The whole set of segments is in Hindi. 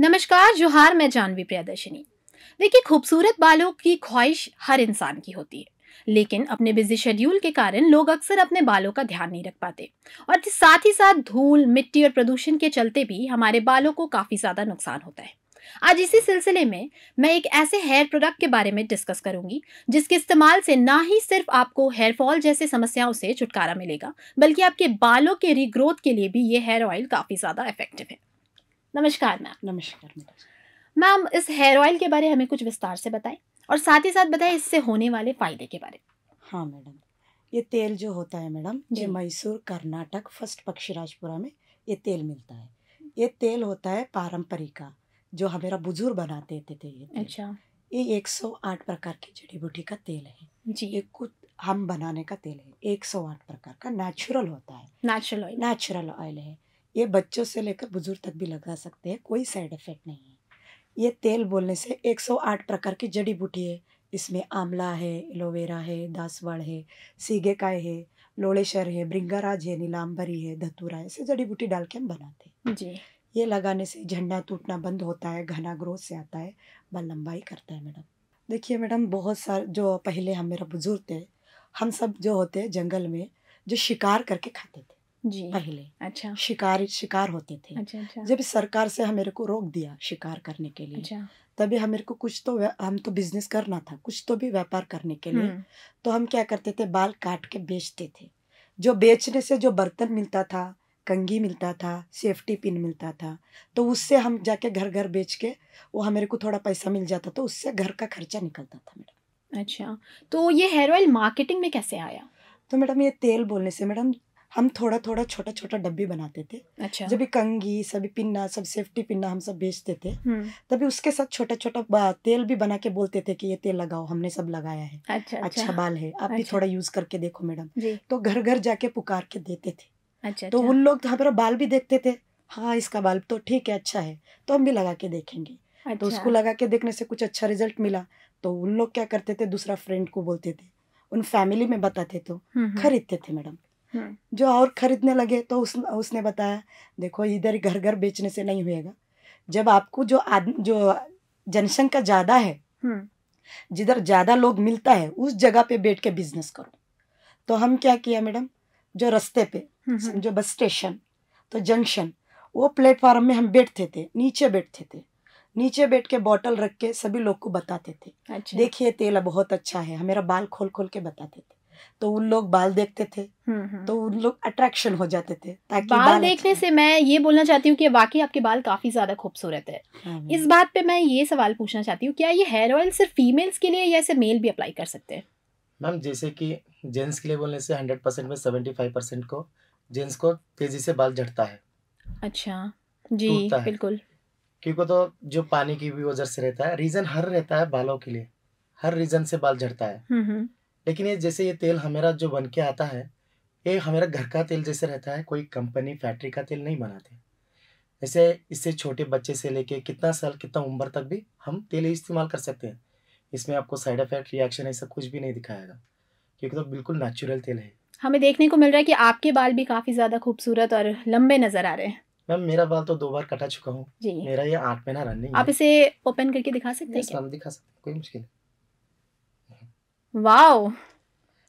नमस्कार जोहार मैं जानवी प्रियादर्शनी देखिए खूबसूरत बालों की ख्वाहिश हर इंसान की होती है लेकिन अपने बिजी शेड्यूल के कारण लोग अक्सर अपने बालों का ध्यान नहीं रख पाते और साथ ही साथ धूल मिट्टी और प्रदूषण के चलते भी हमारे बालों को काफ़ी ज़्यादा नुकसान होता है आज इसी सिलसिले में मैं एक ऐसे हेयर प्रोडक्ट के बारे में डिस्कस करूंगी जिसके इस्तेमाल से ना ही सिर्फ आपको हेयर फॉल जैसे समस्याओं से छुटकारा मिलेगा बल्कि आपके बालों के रीग्रोथ के लिए भी ये हेयर ऑयल काफ़ी ज़्यादा इफेक्टिव है नमस्कार मैम नमस्कार मैडम मैम इस हेयर ऑयल के बारे हमें कुछ विस्तार से बताएं और साथ ही साथ बताएं इससे होने वाले फ़ायदे के बारे हाँ मैडम ये तेल जो होता है मैडम ये मैसूर कर्नाटक फर्स्ट पक्षीराजपुरा में ये तेल मिलता है ये तेल होता है पारंपरिक का जो हमारा बुजुर्ग बनाते थे, थे ये अच्छा ये 108 प्रकार की जड़ी बूटी का तेल है जी ये कुछ हम बनाने का तेल है 108 प्रकार का नेचुरल होता है नेचुरल ऑयल नेचुरल ऑयल है ये बच्चों से लेकर बुजुर्ग तक भी लगा सकते हैं कोई साइड इफ़ेक्ट नहीं है ये तेल बोलने से 108 प्रकार की जड़ी बूटी है इसमें आंवला है एलोवेरा है दासवाड़ है सीगेकाय है लोड़ेशर है ब्रिंगाराज है नीलाम्बरी है धतूरा है इसे जड़ी बूटी डाल के हम बनाते हैं जी ये लगाने से झंडा टूटना बंद होता है घना ग्रोथ से आता है बाल लंबाई करता है मैडम देखिए मैडम बहुत सारे जो पहले हम मेरा बुजुर्ग थे हम सब जो होते हैं जंगल में जो शिकार करके खाते थे जी पहले अच्छा शिकार शिकार होते थे अच्छा, अच्छा। जब सरकार से हमेरे को रोक दिया शिकार करने के लिए अच्छा। तभी हमेरे को कुछ तो हम तो बिजनेस करना था कुछ तो भी व्यापार करने के लिए हम्म। तो हम क्या करते थे बाल काट के बेचते थे जो बेचने से जो बर्तन मिलता था कंगी मिलता था सेफ्टी पिन मिलता था तो उससे हम जाके घर घर बेच के वो हमारे को थोड़ा पैसा मिल जाता था तो उससे घर का खर्चा निकलता था मैडम अच्छा तो ये हेयर ऑयल मार्केटिंग में कैसे आया तो मैडम ये तेल बोलने से मैडम हम थोड़ा थोड़ा छोटा छोटा डब्बी बनाते थे अच्छा जब भी कंगी सभी पिन्ना सब सेफ्टी पिन्ना हम सब बेचते थे हम्म। तभी उसके साथ छोटा छोटा तेल भी बना के बोलते थे कि ये तेल लगाओ हमने सब लगाया है अच्छा अच्छा, अच्छा बाल है आप भी अच्छा। थोड़ा यूज करके देखो मैडम तो घर घर जाके पुकार के देते थे अच्छा तो अच्छा। उन लोग तो हमारा बाल भी देखते थे हाँ इसका बाल तो ठीक है अच्छा है तो हम भी लगा के देखेंगे तो उसको लगा के देखने से कुछ अच्छा रिजल्ट मिला तो उन लोग क्या करते थे दूसरा फ्रेंड को बोलते थे उन फैमिली में बताते तो हम्म, हम्म। खरीदते थे मैडम जो और खरीदने लगे तो उस उसने बताया देखो इधर घर घर बेचने से नहीं होएगा जब आपको जो आद, जो जनसंख्या ज़्यादा है हम्म। जिधर ज़्यादा लोग मिलता है उस जगह पे बैठ के बिजनेस करो तो हम क्या किया मैडम जो रास्ते पे हम्म, हम्म। जो बस स्टेशन तो जंक्शन वो प्लेटफॉर्म में हम बैठते थे नीचे बैठते थे नीचे बैठ के बॉटल रख के सभी लोग को बताते थे अच्छा। देखिए तेल बहुत अच्छा है हमारा बाल खोल खोल के बताते थे तो उन लोग बाल देखते थे हम्म, हम्म। तो उन लोग अट्रैक्शन हो जाते थे ताकि बाल, बाल देखने से मैं ये बोलना चाहती हूँ कि वाकई आपके बाल काफी ज्यादा खूबसूरत है हाँ इस बात पे मैं ये सवाल पूछना चाहती हूँ क्या ये हेयर ऑयल सिर्फ फीमेल्स के लिए या ऐसे मेल भी अप्लाई कर सकते हैं मैम जैसे कि जेंट्स के लिए बोलने से हंड्रेड परसेंट में सेवेंटी फाइव परसेंट को जेंट्स को तेजी से बाल झड़ता है अच्छा जी बिल्कुल क्योंकि तो जो पानी की भी वजह से रहता है रीजन हर रहता है बालों के लिए हर रीजन से बाल झड़ता है हम्म, लेकिन ये जैसे ये तेल हमारा जो बन के आता है ये हमारा घर का तेल जैसे रहता है कोई कंपनी फैक्ट्री का तेल नहीं बनाते जैसे इससे छोटे बच्चे से लेके कितना साल कितना उम्र तक भी हम तेल इस्तेमाल कर सकते हैं इसमें आपको साइड इफेक्ट रिएक्शन ऐसा कुछ भी नहीं दिखाएगा क्योंकि तो बिल्कुल नेचुरल तेल है हमें देखने को मिल रहा है कि आपके बाल भी काफ़ी ज़्यादा खूबसूरत और लंबे नज़र आ रहे हैं मैम मेरा बाल तो दो बार कटा चुका हूँ मेरा ये आठ महीना नहीं आप इसे ओपन करके दिखा सकते हैं दिखा सकते कोई मुश्किल नहीं वाओ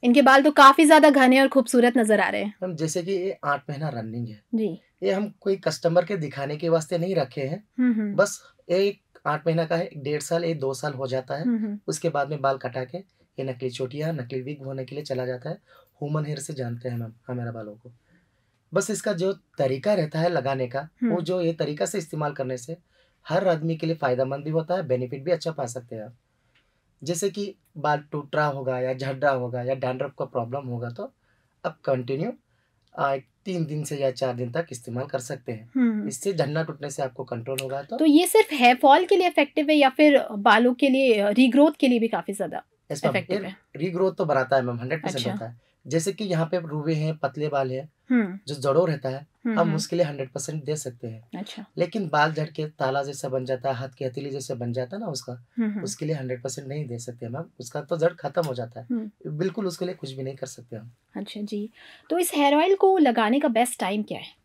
इनके बाल तो काफी ज्यादा घने और खूबसूरत नजर आ रहे हैं मैम जैसे कि ये आठ महीना रनिंग है जी ये हम कोई कस्टमर के दिखाने के वास्ते नहीं रखे हैं हम्म, हम्म। बस एक आठ महीना का है डेढ़ साल एक दो साल हो जाता है हम्म, उसके बाद में बाल कटा के ये नकली चोटिया नकली विग होने के लिए चला जाता है ह्यूमन हेयर से जानते हैं मैम हमारे बालों को बस इसका जो तरीका रहता है लगाने का वो जो ये तरीका से इस्तेमाल करने से हर आदमी के लिए फायदेमंद भी होता है बेनिफिट भी अच्छा पा सकते हैं आप जैसे कि बाल टूट रहा होगा या झड़ रहा होगा या डैंड्रफ का प्रॉब्लम होगा तो आप कंटिन्यू तीन दिन से या चार दिन तक इस्तेमाल कर सकते हैं हम्म। इससे झरना टूटने से आपको कंट्रोल होगा तो, तो ये सिर्फ हेयर फॉल के लिए इफेक्टिव है या फिर बालों के लिए रीग्रोथ के लिए भी काफी ज्यादा इफेक्टिव है रीग्रोथ तो बढ़ाता है मैम हंड्रेड परसेंट होता है जैसे कि यहाँ पे रूबे हैं पतले बाल है हम्म। जो जड़ो रहता है हम्म, हम हम्म। उसके लिए हंड्रेड परसेंट दे सकते हैं अच्छा। लेकिन बाल झड़ के ताला जैसा बन जाता है हाथ की हथेली जैसे बन जाता है ना उसका उसके लिए हंड्रेड परसेंट नहीं दे सकते हम उसका तो जड़ खत्म हो जाता है बिल्कुल उसके लिए कुछ भी नहीं कर सकते हम अच्छा जी तो इस हेयर ऑयल को लगाने का बेस्ट टाइम क्या है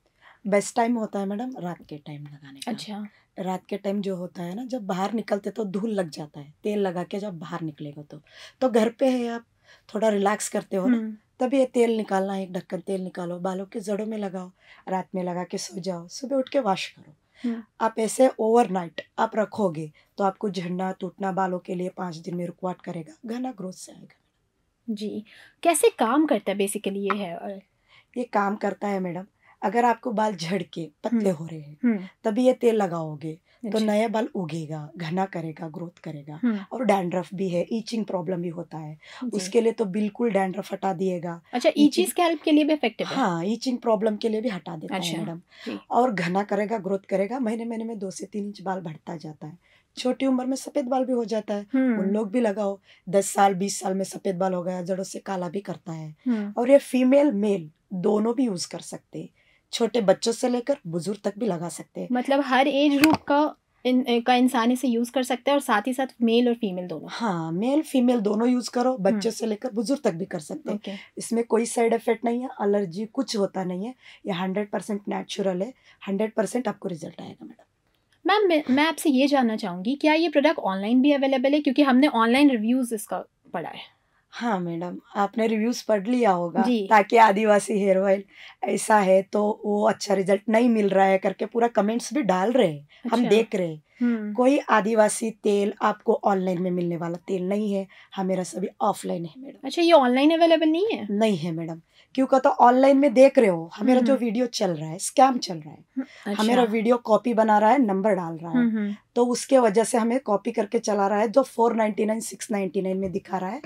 बेस्ट टाइम होता है मैडम रात के टाइम लगाने का अच्छा रात के टाइम जो होता है ना जब बाहर निकलते तो धूल लग जाता है तेल लगा के जब बाहर निकलेगा तो तो घर पे है आप थोड़ा रिलैक्स करते हो ना तब ये तेल निकालना एक ढक्कन तेल निकालो बालों के जड़ों में लगाओ रात में लगा के सो जाओ सुबह उठ के वॉश करो आप ऐसे ओवरनाइट आप रखोगे तो आपको झड़ना टूटना बालों के लिए पाँच दिन में रुकवाट करेगा घना ग्रोथ से आएगा जी कैसे काम करता है बेसिकली ये है और ये काम करता है मैडम अगर आपको बाल झड़के पतले हम्म, हो रहे हैं हम्म। तभी ये तेल लगाओगे तो नया बाल उगेगा घना करेगा ग्रोथ करेगा हम्म। और डैंड्रफ भी है ईचिंग प्रॉब्लम भी होता है उसके लिए तो बिल्कुल डैंड्रफ हटा दिएगा अच्छा ईचिंग स्कैल्प के लिए भी इफेक्टिव है हाँ ईचिंग प्रॉब्लम के लिए भी हटा देता अच्छा, है मैडम और घना करेगा ग्रोथ करेगा महीने महीने में दो से तीन इंच बाल बढ़ता जाता है छोटी उम्र में सफेद बाल भी हो जाता है उन लोग भी लगाओ दस साल बीस साल में सफेद बाल हो गया जड़ों से काला भी करता है और ये फीमेल मेल दोनों भी यूज कर सकते हैं छोटे बच्चों से लेकर बुजुर्ग तक भी लगा सकते हैं मतलब हर एज ग्रुप का इन का इंसान इसे यूज कर सकते हैं और साथ ही साथ मेल और फीमेल दोनों हाँ मेल फीमेल दोनों यूज करो हम्म। बच्चों से लेकर बुजुर्ग तक भी कर सकते हैं okay. इसमें कोई साइड इफेक्ट नहीं है एलर्जी कुछ होता नहीं है ये हंड्रेड परसेंट नेचुरल है हंड्रेड परसेंट आपको रिजल्ट आएगा मैडम मैम मैं, मैं आपसे ये जानना चाहूँगी क्या ये प्रोडक्ट ऑनलाइन भी अवेलेबल है क्योंकि हमने ऑनलाइन रिव्यूज़ इसका पढ़ा है हाँ मैडम आपने रिव्यूज पढ़ लिया होगा ताकि आदिवासी हेयर ऑयल ऐसा है तो वो अच्छा रिजल्ट नहीं मिल रहा है करके पूरा कमेंट्स भी डाल रहे हैं अच्छा। हम देख रहे हैं हम्म। कोई आदिवासी तेल आपको ऑनलाइन में मिलने वाला तेल नहीं है हमेरा हाँ, सभी ऑफलाइन है मैडम अच्छा ये ऑनलाइन अवेलेबल नहीं है नहीं है मैडम क्योंकि तो ऑनलाइन में देख रहे हो हमारा हाँ, जो हम्म। वीडियो चल रहा है स्कैम चल रहा है हम्म, हाँ, अच्छा। हमारा वीडियो कॉपी बना रहा है नंबर डाल रहा है तो उसके वजह से हमें कॉपी करके चला रहा है जो four ninety nine six ninety nine में दिखा रहा है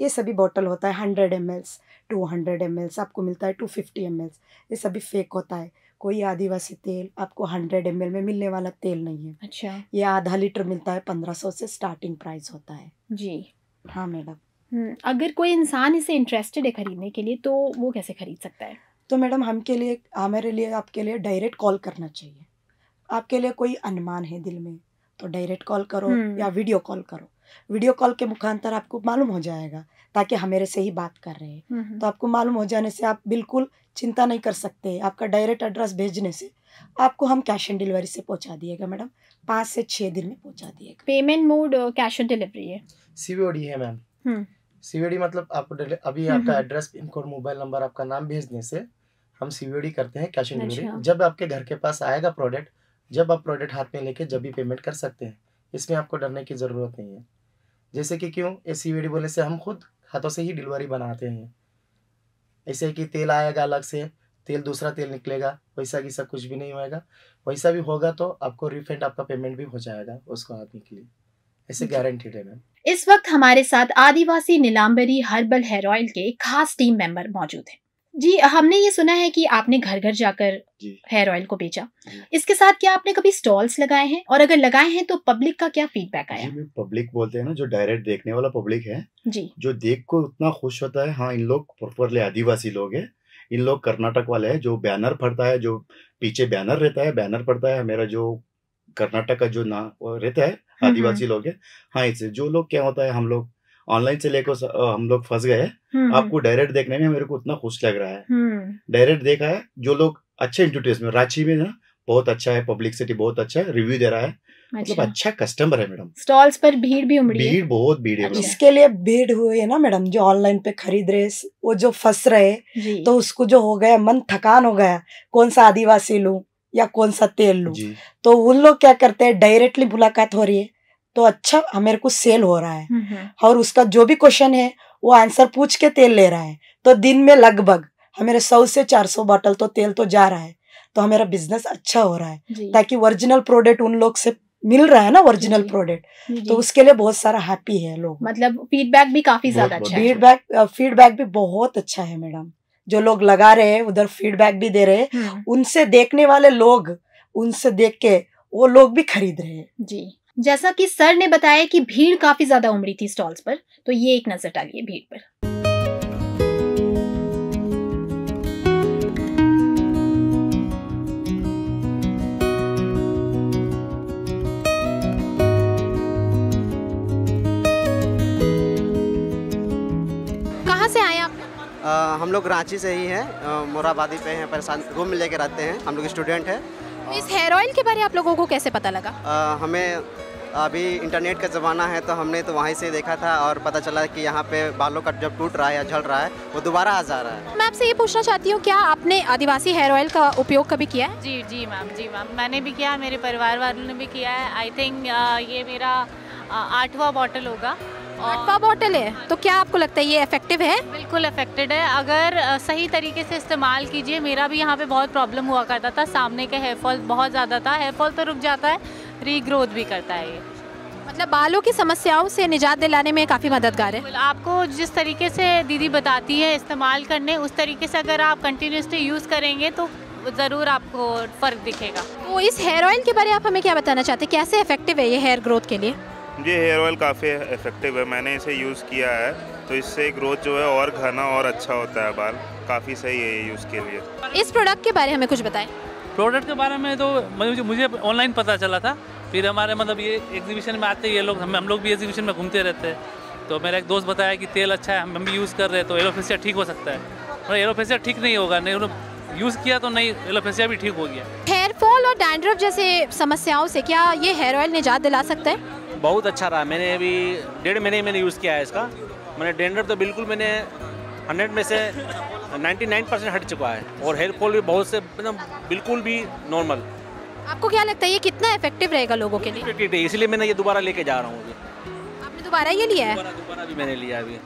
ये सभी बॉटल होता है hundred M Ls two hundred M Ls आपको मिलता है टू फिफ्टी एम एल्स ये सभी फेक होता है कोई आदिवासी तेल आपको हंड्रेड एम में मिलने वाला तेल नहीं है अच्छा ये आधा लीटर मिलता है पंद्रह सौ से स्टार्टिंग प्राइस होता है जी हाँ मैडम हम्म, अगर कोई इंसान इसे इंटरेस्टेड है खरीदने के लिए तो वो कैसे खरीद सकता है तो मैडम हम के लिए हमारे हाँ, लिए आपके लिए डायरेक्ट कॉल करना चाहिए आपके लिए कोई अनुमान है दिल में तो डायरेक्ट कॉल करो हम्म। या वीडियो कॉल करो वीडियो कॉल के मुखांतर आपको मालूम हो जाएगा ताकि हम मेरे से ही बात कर रहे हैं हम्म, हम्म। तो आपको मालूम हो जाने से आप बिल्कुल चिंता नहीं कर सकते आपका डायरेक्ट एड्रेस भेजने से आपको हम कैश ऑन डिलीवरी से पहुंचा दिएगा मैडम पाँच से छः दिन में पहुंचा दिएगा payment mode cash on delivery है सीबीओडी है मैम सीबीओडी हम्म। मतलब आपको अभी आपका address pin code mobile number आपका नाम भेजने से हम सीवीओडी करते हैं कैश ऑन डिलीवरी अच्छा। जब आपके घर के पास आएगा प्रोडक्ट जब आप प्रोडक्ट हाथ में लेके जब भी पेमेंट कर सकते हैं इसमें आपको डरने की ज़रूरत नहीं है जैसे कि क्यों ए सी वी डी बोलने से हम खुद हाथों से ही डिलीवरी बनाते हैं ऐसे कि तेल आएगा अलग से तेल दूसरा तेल निकलेगा वैसा कि सब कुछ भी नहीं होएगा वैसा भी होगा तो आपको रिफंड आपका पेमेंट भी हो जाएगा उसको आदमी के लिए ऐसे गारंटीड है मैम इस वक्त हमारे साथ Adivasi Neelambari herbal hair oil के खास टीम मेंबर मौजूद हैं जी हमने ये सुना है कि आपने घर घर जाकर हेयर ऑयल को बेचा इसके साथ क्या आपने कभी स्टॉल्स लगाए हैं और अगर लगाए हैं तो पब्लिक का क्या फीडबैक आया जी, पब्लिक बोलते हैं ना जो डायरेक्ट देखने वाला पब्लिक है जी जो देख को उतना खुश होता है हाँ इन लोग प्रॉपरली आदिवासी लोग है इन लोग कर्नाटक वाले है जो बैनर पड़ता है जो पीछे बैनर रहता है बैनर पड़ता है मेरा जो कर्नाटक का जो ना रहता है हम्म, आदिवासी हम्म। लोग है हाँ इसे जो लोग क्या होता है हम लोग ऑनलाइन से लेकर हम लोग फंस गए हम्म, हम्म। आपको डायरेक्ट देखने में मेरे को उतना खुश लग रहा है डायरेक्ट हम्म। देखा है जो लोग अच्छे इंस्टीट्यूट में रांची में ना बहुत अच्छा है पब्लिक सिटी बहुत अच्छा है रिव्यू दे रहा है मतलब अच्छा, अच्छा कस्टमर है मैडम स्टॉल्स पर भीड़ भी उमड़ी भीड़ है। बहुत भीड़ है अच्छा। इसके लिए भीड़ हुई है ना मैडम जो ऑनलाइन पे खरीद रहे वो जो फंस रहे तो उसको जो हो गया मन थकान हो गया कौन सा आदिवासी लू या कौन सा तेल लू तो उन लोग क्या करते हैं डायरेक्टली मुलाकात हो रही है तो अच्छा हाँ, मेरे को सेल हो रहा है हम्म, हम्म। और उसका जो भी क्वेश्चन है वो आंसर पूछ के तेल ले रहा है तो दिन में लगभग हमारे हाँ, सौ से चार सौ बॉटल तो तेल तो जा रहा है तो हमारा हाँ, बिजनेस अच्छा हो रहा है ताकि ओरिजिनल प्रोडक्ट उन लोग से मिल रहा है ना ओरिजिनल प्रोडक्ट तो उसके लिए बहुत सारा हैप्पी है लोग मतलब फीडबैक भी काफी ज्यादा अच्छा फीडबैक फीडबैक भी बहुत अच्छा है मैडम जो लोग लगा रहे हैं उधर फीडबैक भी दे रहे हैं हम्म। उनसे देखने वाले लोग उनसे देख के वो लोग भी खरीद रहे हैं जी जैसा कि सर ने बताया कि भीड़ काफी ज्यादा उमड़ी थी स्टॉल्स पर तो ये एक नजर डालिए भीड़ पर कहाँ से आए आप हम लोग रांची से ही हैं मोराबादी पे हैं परेशान रूम में लेके रहते हैं हम लोग स्टूडेंट हैं इस हेयर ऑयल के बारे में आप लोगों को कैसे पता लगा आ, हमें अभी इंटरनेट का ज़माना है तो हमने तो वहीं से देखा था और पता चला कि यहाँ पे बालों का जब टूट रहा है या झड़ रहा है वो दोबारा आ जा रहा है मैं आपसे ये पूछना चाहती हूँ क्या आपने आदिवासी हेयर ऑयल का उपयोग कभी किया है जी जी मैम जी मैम मैंने भी किया मेरे परिवार वालों ने भी किया है आई थिंक ये मेरा आठवा बॉटल होगा आठवा बॉटल है तो क्या आपको लगता है ये इफेक्टिव है बिल्कुल इफेक्टेड है अगर सही तरीके से इस्तेमाल कीजिए मेरा भी यहाँ पे बहुत प्रॉब्लम हुआ करता था सामने का हेयर फॉल बहुत ज़्यादा था हेयर फॉल तो रुक जाता है रीग्रोथ भी करता है ये मतलब बालों की समस्याओं से निजात दिलाने में काफ़ी मददगार है आपको जिस तरीके से दीदी बताती है इस्तेमाल करने उस तरीके से अगर आप कंटिन्यूसली यूज़ करेंगे तो ज़रूर आपको फ़र्क दिखेगा तो इस हेयर ऑयल के बारे में आप हमें क्या बताना चाहते हैं कैसे इफेक्टिव है ये हेयर ग्रोथ के लिए ये हेयर ऑयल काफ़ी इफेक्टिव है मैंने इसे यूज़ किया है तो इससे ग्रोथ जो है और घना और अच्छा होता है बाल काफ़ी सही है ये यूज़ के लिए इस प्रोडक्ट के बारे में हमें कुछ बताएं प्रोडक्ट के बारे में तो मतलब मुझे ऑनलाइन पता चला था फिर हमारे मतलब ये एग्जीबिशन में आते ही ये लोग हम हम लोग भी एग्जीबिशन में घूमते रहते हैं तो मेरा एक दोस्त बताया कि तेल अच्छा है हम भी यूज़ कर रहे हैं तो एलोफेसिया ठीक हो सकता है और मतलब एलोफेसिया ठीक नहीं होगा नहीं यूज़ किया तो नहीं एलोफेसिया भी ठीक हो गया हेयर फॉल और डैंड्रफ जैसे समस्याओं से क्या ये हेयर ऑयल निजात दिला सकता है बहुत अच्छा रहा मैंने अभी डेढ़ महीने मैंने यूज़ किया है इसका मैंने डेंडर तो बिल्कुल मैंने हंड्रेड में से 99 परसेंट हट चुका है और हेयर फॉल भी बहुत से मतलब बिल्कुल भी नॉर्मल आपको क्या लगता है ये कितना इफेक्टिव रहेगा लोगों के लिए इसलिए मैंने ये दोबारा लेके जा रहा हूँ आपने दोबारा ये लिया है दोबारा भी मैंने लिया अभी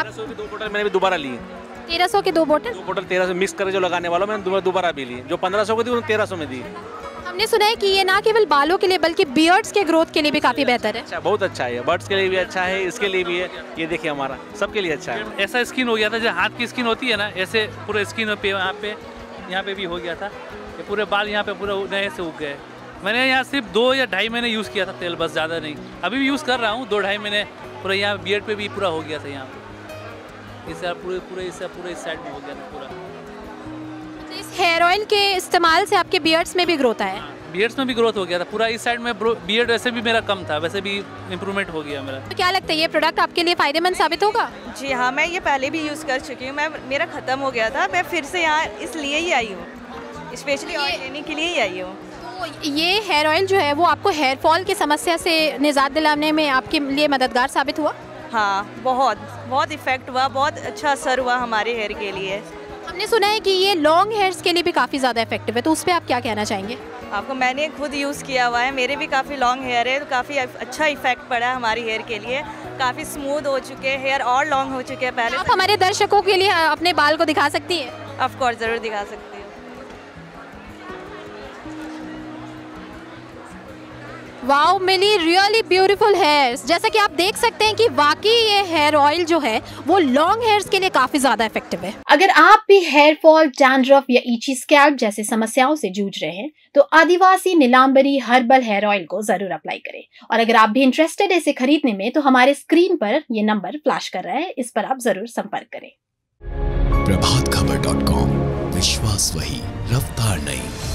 आप सौ की दो बोटल मैंने भी दोबारा ली तेरह सौ की दो बोटल दो बोतल तेरह सौ मिक्स करके जो लगाने वालों मैंने दोबारा भी ली जो पंद्रह सौ की थी उन्होंने तेरह सौ में दी हमने सुना है कि ये ना केवल बालों के लिए बल्कि बियर्ड्स के ग्रोथ के लिए भी काफ़ी बेहतर है अच्छा बहुत अच्छा है बर्ड्स के लिए भी अच्छा है इसके लिए भी है ये देखिए हमारा सबके लिए अच्छा है ऐसा स्किन हो गया था जो हाथ की स्किन होती है ना ऐसे पूरे स्किन पे यहाँ पे यहाँ पे भी हो गया था ये पूरे बाल यहाँ पे पूरे नए से उग गए मैंने यहाँ सिर्फ दो या ढाई महीने यूज़ किया था तेल बस ज़्यादा नहीं अभी भी यूज़ कर रहा हूँ दो ढाई महीने पूरा यहाँ बियर्ड पे भी पूरा हो गया था यहाँ पे इस पूरे पूरे इस पूरे इस साइड में हो गया था पूरा हेयर ऑयल के इस्तेमाल से आपके बियर्ड्स में भी ग्रोथ आया बियर्ड्स में भी ग्रोथ हो गया था पूरा इस साइड में बियर्ड वैसे भी मेरा कम था वैसे भी इम्प्रूवमेंट हो गया मेरा तो क्या लगता है ये प्रोडक्ट आपके लिए फ़ायदेमंद साबित होगा जी हाँ मैं ये पहले भी यूज़ कर चुकी हूँ मैं मेरा ख़त्म हो गया था मैं फिर से यहाँ इसलिए ही आई हूँ स्पेशली ऑयल लेने के लिए ही आई हूँ तो ये हेयर ऑयल जो है वो आपको हेयर फॉल की समस्या से निजात दिलाने में आपके लिए मददगार साबित हुआ हाँ बहुत बहुत इफ़ेक्ट हुआ बहुत अच्छा असर हुआ हमारे हेयर के लिए आपने सुना है कि ये लॉन्ग हेयर्स के लिए भी काफ़ी ज़्यादा इफेक्टिव है तो उस पर आप क्या कहना चाहेंगे आपको मैंने खुद यूज़ किया हुआ है मेरे भी काफ़ी लॉन्ग हेयर है तो काफ़ी अच्छा इफेक्ट पड़ा है हमारी हेयर के लिए काफ़ी स्मूथ हो चुके हैं हेयर और लॉन्ग हो चुके हैं पहले आप हमारे दर्शकों के लिए अपने बाल को दिखा सकती हैं ऑफकोर्स ज़रूर दिखा सकती wow Mili really beautiful hairs जैसा कि आप देख सकते हैं कि वाकई ये हेयर ऑयल जो है वो लॉन्ग हेयर्स के लिए काफी ज्यादा इफेक्टिव है अगर आप भी हेयर फॉल डैंड्रफ या इची स्कैल्प जैसे समस्याओं से जूझ रहे हैं तो Adivasi Neelambari herbal hair oil को जरूर अप्लाई करें और अगर आप भी इंटरेस्टेड है इसे खरीदने में तो हमारे स्क्रीन पर ये नंबर फ्लैश कर रहा है इस पर आप जरूर संपर्क करें प्रभात खबर डॉट कॉम विश्वास वही रफ्तार नहीं